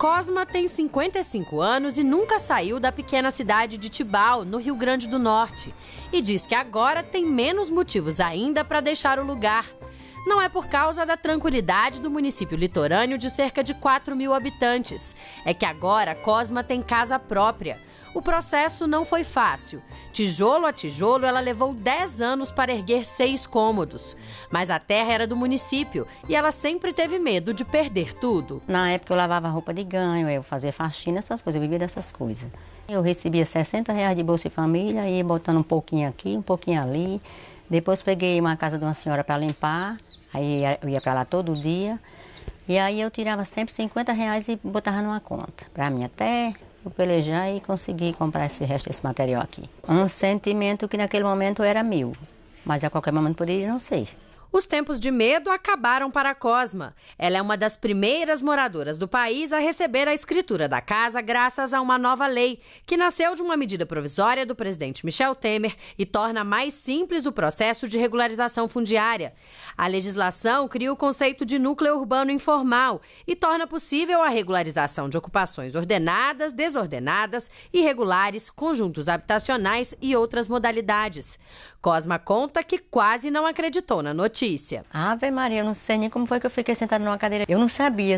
Cosma tem 55 anos e nunca saiu da pequena cidade de Tibau, no Rio Grande do Norte, e diz que agora tem menos motivos ainda para deixar o lugar não é por causa da tranquilidade do município litorâneo de cerca de 4 mil habitantes. É que agora Cosma tem casa própria. O processo não foi fácil. Tijolo a tijolo, ela levou 10 anos para erguer seis cômodos. Mas a terra era do município e ela sempre teve medo de perder tudo. Na época eu lavava roupa de ganho, eu fazia faxina, essas coisas, eu vivia dessas coisas. Eu recebia 60 reais de Bolsa Família, ia botando um pouquinho aqui, um pouquinho ali. Depois peguei uma casa de uma senhora para limpar, aí eu ia para lá todo dia. E aí eu tirava sempre 50 reais e botava numa conta, para mim até eu pelejar e conseguir comprar esse resto desse material aqui. Um sentimento que naquele momento era meu, mas a qualquer momento poderia não ser. Os tempos de medo acabaram para a Cosma. Ela é uma das primeiras moradoras do país a receber a escritura da casa graças a uma nova lei, que nasceu de uma medida provisória do presidente Michel Temer e torna mais simples o processo de regularização fundiária. A legislação cria o conceito de núcleo urbano informal e torna possível a regularização de ocupações ordenadas, desordenadas, irregulares, conjuntos habitacionais e outras modalidades. Cosma conta que quase não acreditou na notícia notícia. Ave Maria, eu não sei nem como foi que eu fiquei sentada numa cadeira. Eu não sabia.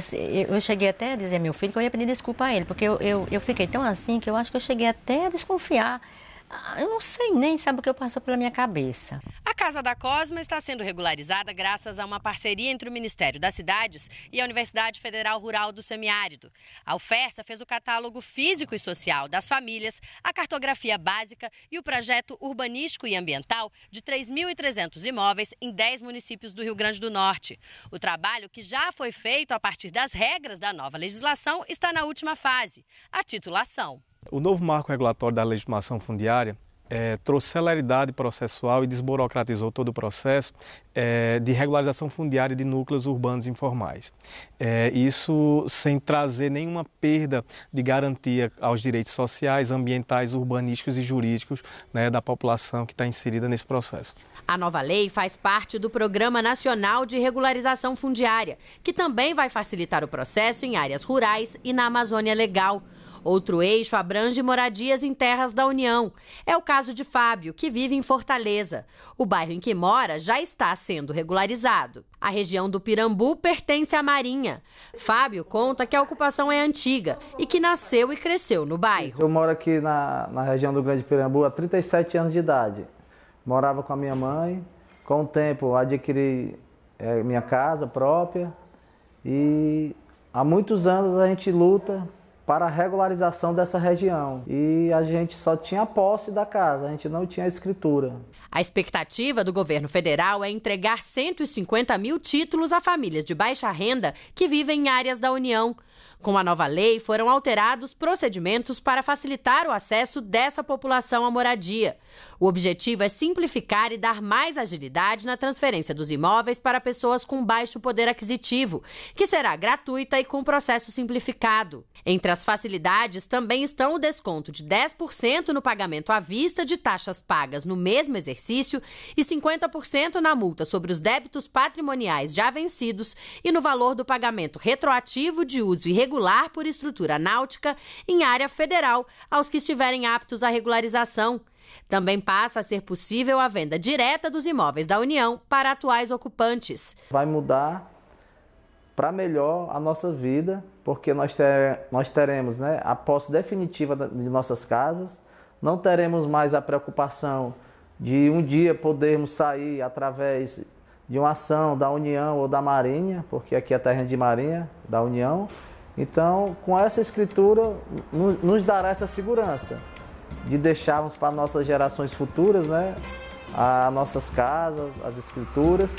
Eu cheguei até a dizer meu filho que eu ia pedir desculpa a ele, porque eu, eu, eu fiquei tão assim que eu acho que eu cheguei até a desconfiar. Ah, eu não sei nem, sabe o que passou pela minha cabeça. Casa da Cosma está sendo regularizada graças a uma parceria entre o Ministério das Cidades e a Universidade Federal Rural do Semiárido. A oferta fez o catálogo físico e social das famílias, a cartografia básica e o projeto urbanístico e ambiental de 3.300 imóveis em 10 municípios do Rio Grande do Norte. O trabalho, que já foi feito a partir das regras da nova legislação, está na última fase, a titulação. O novo marco regulatório da legislação fundiária é, trouxe celeridade processual e desburocratizou todo o processo é, de regularização fundiária de núcleos urbanos informais. É, isso sem trazer nenhuma perda de garantia aos direitos sociais, ambientais, urbanísticos e jurídicos né, da população que está inserida nesse processo. A nova lei faz parte do Programa Nacional de Regularização Fundiária, que também vai facilitar o processo em áreas rurais e na Amazônia Legal. Outro eixo abrange moradias em terras da União. É o caso de Fábio, que vive em Fortaleza. O bairro em que mora já está sendo regularizado. A região do Pirambu pertence à Marinha. Fábio conta que a ocupação é antiga e que nasceu e cresceu no bairro. Eu moro aqui na, na região do Grande Pirambu há 37 anos de idade. Morava com a minha mãe. Com o tempo, adquiri é, minha casa própria. E há muitos anos a gente luta para a regularização dessa região. E a gente só tinha posse da casa, a gente não tinha escritura. A expectativa do governo federal é entregar 150 mil títulos a famílias de baixa renda que vivem em áreas da União. Com a nova lei, foram alterados procedimentos para facilitar o acesso dessa população à moradia. O objetivo é simplificar e dar mais agilidade na transferência dos imóveis para pessoas com baixo poder aquisitivo, que será gratuita e com processo simplificado. Entre as facilidades também estão o desconto de 10% no pagamento à vista de taxas pagas no mesmo exercício e 50% na multa sobre os débitos patrimoniais já vencidos e no valor do pagamento retroativo de uso e irregular por estrutura náutica em área federal aos que estiverem aptos à regularização. Também passa a ser possível a venda direta dos imóveis da União para atuais ocupantes. Vai mudar para melhor a nossa vida, porque nós, ter, nós teremos né, a posse definitiva de nossas casas, não teremos mais a preocupação de um dia podermos sair através de uma ação da União ou da Marinha, porque aqui é terra de Marinha, da União, então, com essa escritura, nos dará essa segurança de deixarmos para nossas gerações futuras, né, as nossas casas, as escrituras.